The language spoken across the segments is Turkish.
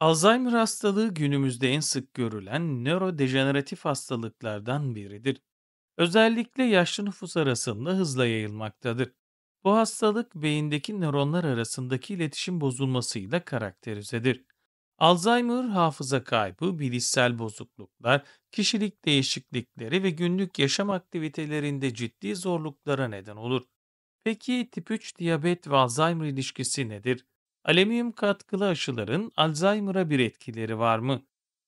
Alzheimer hastalığı günümüzde en sık görülen nörodejeneratif hastalıklardan biridir. Özellikle yaşlı nüfus arasında hızla yayılmaktadır. Bu hastalık beyindeki nöronlar arasındaki iletişim bozulmasıyla karakterizedir. Alzheimer, hafıza kaybı, bilişsel bozukluklar, kişilik değişiklikleri ve günlük yaşam aktivitelerinde ciddi zorluklara neden olur. Peki tip 3 diyabet ve Alzheimer ilişkisi nedir? Alüminyum katkılı aşıların Alzheimer'a bir etkileri var mı?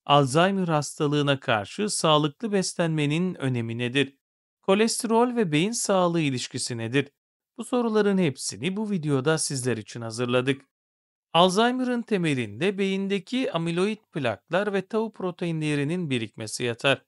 Alzheimer hastalığına karşı sağlıklı beslenmenin önemi nedir? Kolesterol ve beyin sağlığı ilişkisi nedir? Bu soruların hepsini bu videoda sizler için hazırladık. Alzheimer'ın temelinde beyindeki amiloid plaklar ve tau proteinlerinin birikmesi yatar.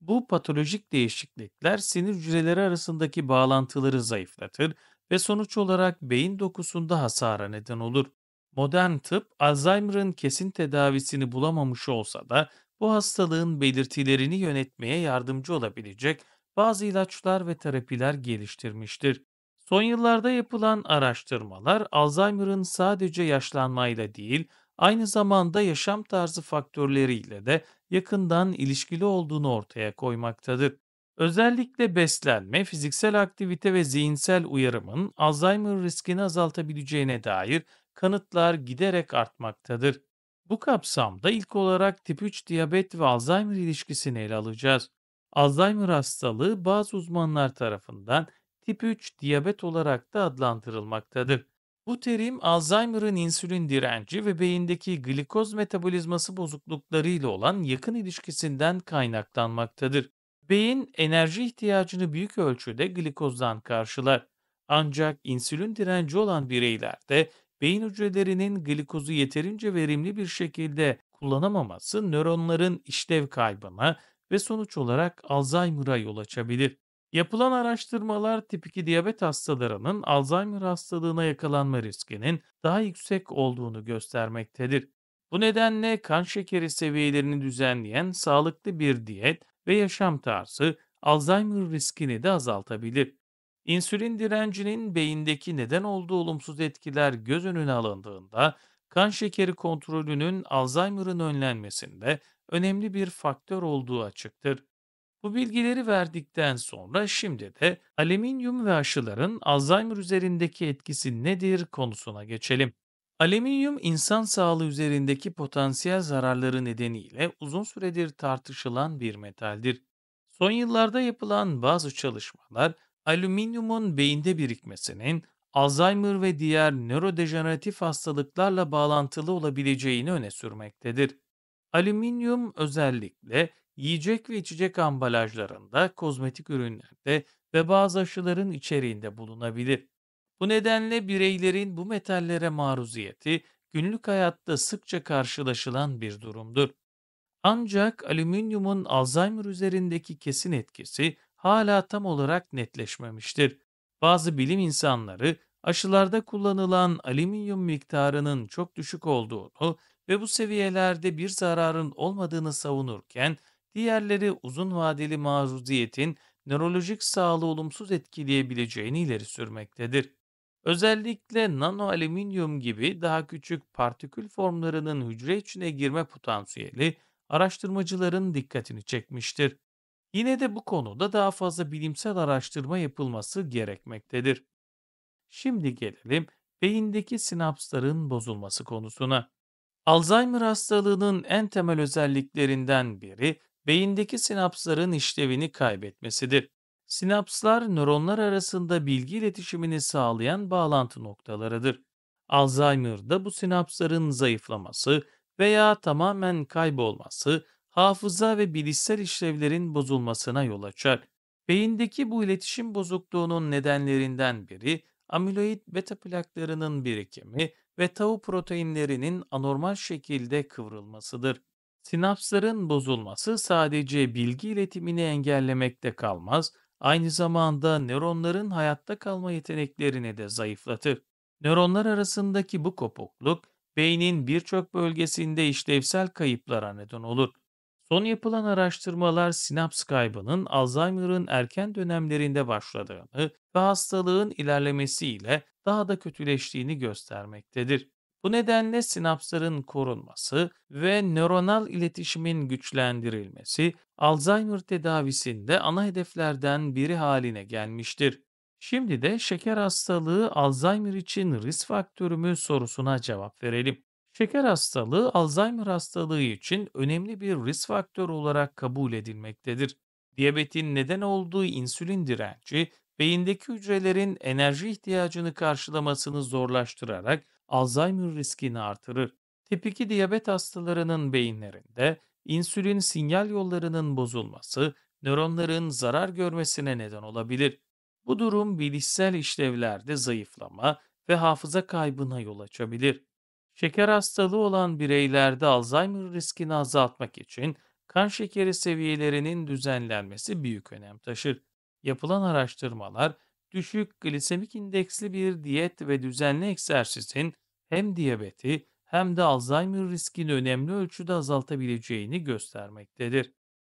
Bu patolojik değişiklikler sinir hücreleri arasındaki bağlantıları zayıflatır ve sonuç olarak beyin dokusunda hasara neden olur. Modern tıp Alzheimer'ın kesin tedavisini bulamamış olsa da bu hastalığın belirtilerini yönetmeye yardımcı olabilecek bazı ilaçlar ve terapiler geliştirmiştir. Son yıllarda yapılan araştırmalar Alzheimer'ın sadece yaşlanmayla değil, aynı zamanda yaşam tarzı faktörleriyle de yakından ilişkili olduğunu ortaya koymaktadır. Özellikle beslenme, fiziksel aktivite ve zihinsel uyarımın Alzheimer riskini azaltabileceğine dair kanıtlar giderek artmaktadır. Bu kapsamda ilk olarak tip 3 diyabet ve Alzheimer ilişkisini ele alacağız. Alzheimer hastalığı bazı uzmanlar tarafından tip 3 diyabet olarak da adlandırılmaktadır. Bu terim Alzheimer'ın insülin direnci ve beyindeki glikoz metabolizması bozukluklarıyla olan yakın ilişkisinden kaynaklanmaktadır. Beyin enerji ihtiyacını büyük ölçüde glikozdan karşılar. Ancak insülin direnci olan bireylerde beyin hücrelerinin glikozu yeterince verimli bir şekilde kullanamaması nöronların işlev kaybına ve sonuç olarak Alzheimer'a yol açabilir. Yapılan araştırmalar tip 2 diyabet hastalarının Alzheimer hastalığına yakalanma riskinin daha yüksek olduğunu göstermektedir. Bu nedenle kan şekeri seviyelerini düzenleyen sağlıklı bir diyet ve yaşam tarzı Alzheimer riskini de azaltabilir. İnsülin direncinin beyindeki neden olduğu olumsuz etkiler göz önüne alındığında kan şekeri kontrolünün Alzheimer'ın önlenmesinde önemli bir faktör olduğu açıktır. Bu bilgileri verdikten sonra şimdi de alüminyum ve aşıların Alzheimer üzerindeki etkisi nedir konusuna geçelim. Alüminyum insan sağlığı üzerindeki potansiyel zararları nedeniyle uzun süredir tartışılan bir metaldir. Son yıllarda yapılan bazı çalışmalar alüminyumun beyinde birikmesinin Alzheimer ve diğer nörodejeneratif hastalıklarla bağlantılı olabileceğini öne sürmektedir. Alüminyum özellikle yiyecek ve içecek ambalajlarında, kozmetik ürünlerde ve bazı aşıların içeriğinde bulunabilir. Bu nedenle bireylerin bu metallere maruziyeti günlük hayatta sıkça karşılaşılan bir durumdur. Ancak alüminyumun Alzheimer üzerindeki kesin etkisi hala tam olarak netleşmemiştir. Bazı bilim insanları aşılarda kullanılan alüminyum miktarının çok düşük olduğunu ve bu seviyelerde bir zararın olmadığını savunurken, diğerleri uzun vadeli maruziyetin nörolojik sağlığı olumsuz etkileyebileceğini ileri sürmektedir. Özellikle nano alüminyum gibi daha küçük partikül formlarının hücre içine girme potansiyeli araştırmacıların dikkatini çekmiştir. Yine de bu konuda daha fazla bilimsel araştırma yapılması gerekmektedir. Şimdi gelelim beyindeki sinapsların bozulması konusuna. Alzheimer hastalığının en temel özelliklerinden biri beyindeki sinapsların işlevini kaybetmesidir. Sinapslar nöronlar arasında bilgi iletişimini sağlayan bağlantı noktalarıdır. Alzheimer'da bu sinapsların zayıflaması veya tamamen kaybolması hafıza ve bilişsel işlevlerin bozulmasına yol açar. Beyindeki bu iletişim bozukluğunun nedenlerinden biri amiloid beta plaklarının birikimi ve tau proteinlerinin anormal şekilde kıvrılmasıdır. Sinapsların bozulması sadece bilgi iletimini engellemekte kalmaz, aynı zamanda nöronların hayatta kalma yeteneklerini de zayıflatır. Nöronlar arasındaki bu kopukluk, beynin birçok bölgesinde işlevsel kayıplara neden olur. Son yapılan araştırmalar sinaps kaybının Alzheimer'ın erken dönemlerinde başladığını ve hastalığın ilerlemesiyle daha da kötüleştiğini göstermektedir. Bu nedenle sinapsların korunması ve nöronal iletişimin güçlendirilmesi Alzheimer tedavisinde ana hedeflerden biri haline gelmiştir. Şimdi de şeker hastalığı Alzheimer için risk faktörü mü sorusuna cevap verelim. Şeker hastalığı Alzheimer hastalığı için önemli bir risk faktörü olarak kabul edilmektedir. Diyabetin neden olduğu insülin direnci, beyindeki hücrelerin enerji ihtiyacını karşılamasını zorlaştırarak Alzheimer riskini artırır. Tip 2 diyabet hastalarının beyinlerinde insülin sinyal yollarının bozulması nöronların zarar görmesine neden olabilir. Bu durum bilişsel işlevlerde zayıflama ve hafıza kaybına yol açabilir. Şeker hastalığı olan bireylerde Alzheimer riskini azaltmak için kan şekeri seviyelerinin düzenlenmesi büyük önem taşır. Yapılan araştırmalar düşük glisemik indeksli bir diyet ve düzenli egzersizin hem diyabeti hem de Alzheimer riskini önemli ölçüde azaltabileceğini göstermektedir.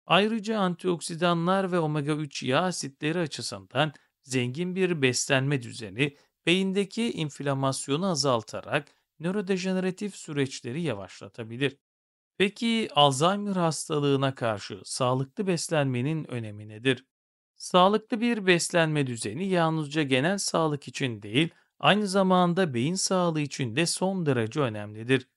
Ayrıca antioksidanlar ve omega-3 yağ asitleri açısından zengin bir beslenme düzeni beyindeki inflamasyonu azaltarak nörodejeneratif süreçleri yavaşlatabilir. Peki Alzheimer hastalığına karşı sağlıklı beslenmenin önemi nedir? Sağlıklı bir beslenme düzeni yalnızca genel sağlık için değil, aynı zamanda beyin sağlığı için de son derece önemlidir.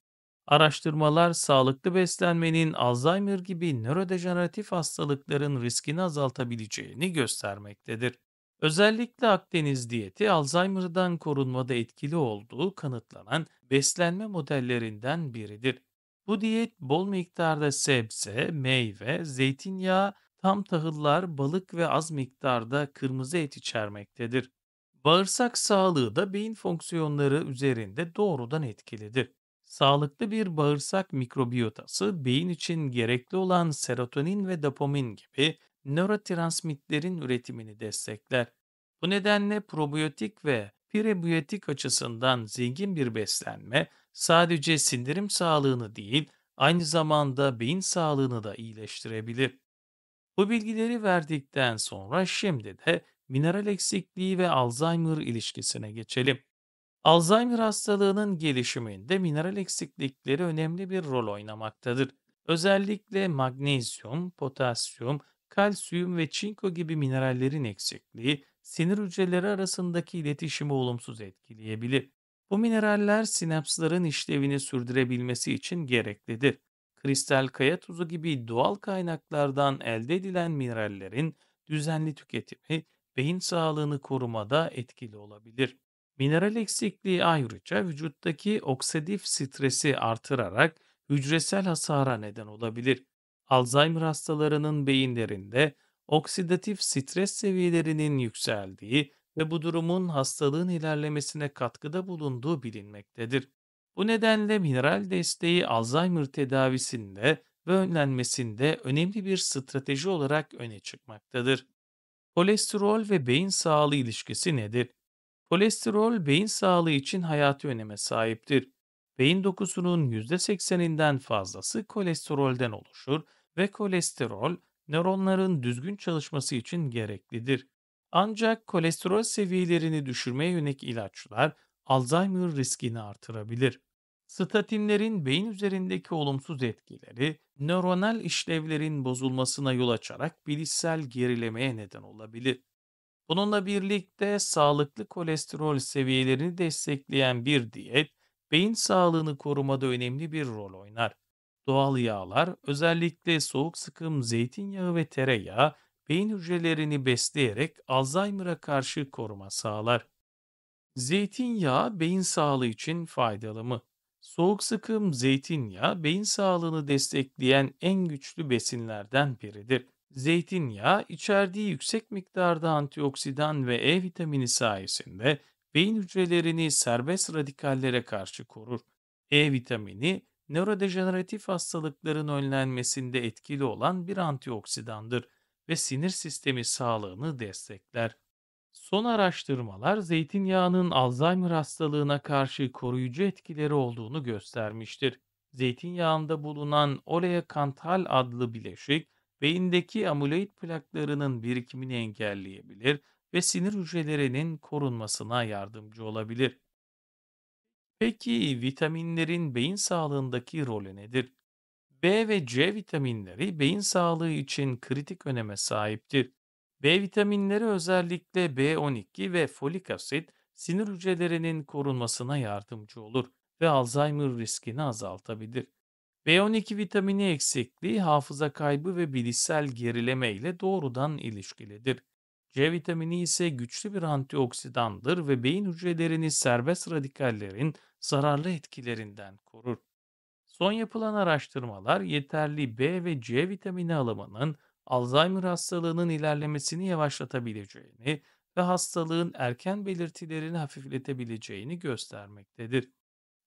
Araştırmalar sağlıklı beslenmenin Alzheimer gibi nörodejeneratif hastalıkların riskini azaltabileceğini göstermektedir. Özellikle Akdeniz diyeti Alzheimer'dan korunmada etkili olduğu kanıtlanan beslenme modellerinden biridir. Bu diyet bol miktarda sebze, meyve, zeytinyağı, tam tahıllar, balık ve az miktarda kırmızı et içermektedir. Bağırsak sağlığı da beyin fonksiyonları üzerinde doğrudan etkilidir. Sağlıklı bir bağırsak mikrobiyotası beyin için gerekli olan serotonin ve dopamin gibi nörotransmitlerin üretimini destekler. Bu nedenle probiyotik ve prebiyotik açısından zengin bir beslenme sadece sindirim sağlığını değil, aynı zamanda beyin sağlığını da iyileştirebilir. Bu bilgileri verdikten sonra şimdi de mineral eksikliği ve Alzheimer ilişkisine geçelim. Alzheimer hastalığının gelişiminde mineral eksiklikleri önemli bir rol oynamaktadır. Özellikle magnezyum, potasyum kalsiyum ve çinko gibi minerallerin eksikliği sinir hücreleri arasındaki iletişimi olumsuz etkileyebilir. Bu mineraller sinapsların işlevini sürdürebilmesi için gereklidir. Kristal kaya tuzu gibi doğal kaynaklardan elde edilen minerallerin düzenli tüketimi beyin sağlığını korumada etkili olabilir. Mineral eksikliği ayrıca vücuttaki oksidif stresi artırarak hücresel hasara neden olabilir. Alzheimer hastalarının beyinlerinde oksidatif stres seviyelerinin yükseldiği ve bu durumun hastalığın ilerlemesine katkıda bulunduğu bilinmektedir. Bu nedenle mineral desteği Alzheimer tedavisinde ve önlenmesinde önemli bir strateji olarak öne çıkmaktadır. Kolesterol ve beyin sağlığı ilişkisi nedir? Kolesterol beyin sağlığı için hayati öneme sahiptir. Beyin dokusunun %80'inden fazlası kolesterolden oluşur ve kolesterol nöronların düzgün çalışması için gereklidir. Ancak kolesterol seviyelerini düşürmeye yönelik ilaçlar Alzheimer riskini artırabilir. Statinlerin beyin üzerindeki olumsuz etkileri nöronal işlevlerin bozulmasına yol açarak bilişsel gerilemeye neden olabilir. Bununla birlikte sağlıklı kolesterol seviyelerini destekleyen bir diyet beyin sağlığını korumada önemli bir rol oynar. Doğal yağlar, özellikle soğuk sıkım zeytinyağı ve tereyağı, beyin hücrelerini besleyerek Alzheimer'a karşı koruma sağlar. Zeytinyağı beyin sağlığı için faydalı mı? Soğuk sıkım zeytinyağı beyin sağlığını destekleyen en güçlü besinlerden biridir. Zeytinyağı içerdiği yüksek miktarda antioksidan ve E vitamini sayesinde beyin hücrelerini serbest radikallere karşı korur. E vitamini nörodejeneratif hastalıkların önlenmesinde etkili olan bir antioksidandır ve sinir sistemi sağlığını destekler. Son araştırmalar zeytinyağının Alzheimer hastalığına karşı koruyucu etkileri olduğunu göstermiştir. Zeytinyağında bulunan oleokantal adlı bileşik, beyindeki amiloid plaklarının birikimini engelleyebilir ve sinir hücrelerinin korunmasına yardımcı olabilir. Peki vitaminlerin beyin sağlığındaki rolü nedir? B ve C vitaminleri beyin sağlığı için kritik öneme sahiptir. B vitaminleri özellikle B12 ve folik asit sinir hücrelerinin korunmasına yardımcı olur ve Alzheimer riskini azaltabilir. B12 vitamini eksikliği hafıza kaybı ve bilişsel gerileme ile doğrudan ilişkilidir. C vitamini ise güçlü bir antioksidandır ve beyin hücrelerini serbest radikallerin zararlı etkilerinden korur. Son yapılan araştırmalar yeterli B ve C vitamini alımının Alzheimer hastalığının ilerlemesini yavaşlatabileceğini ve hastalığın erken belirtilerini hafifletebileceğini göstermektedir.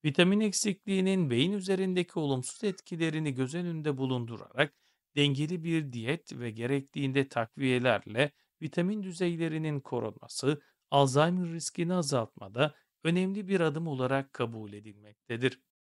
Vitamin eksikliğinin beyin üzerindeki olumsuz etkilerini göz önünde bulundurarak dengeli bir diyet ve gerektiğinde takviyelerle vitamin düzeylerinin korunması Alzheimer riskini azaltmada önemli bir adım olarak kabul edilmektedir.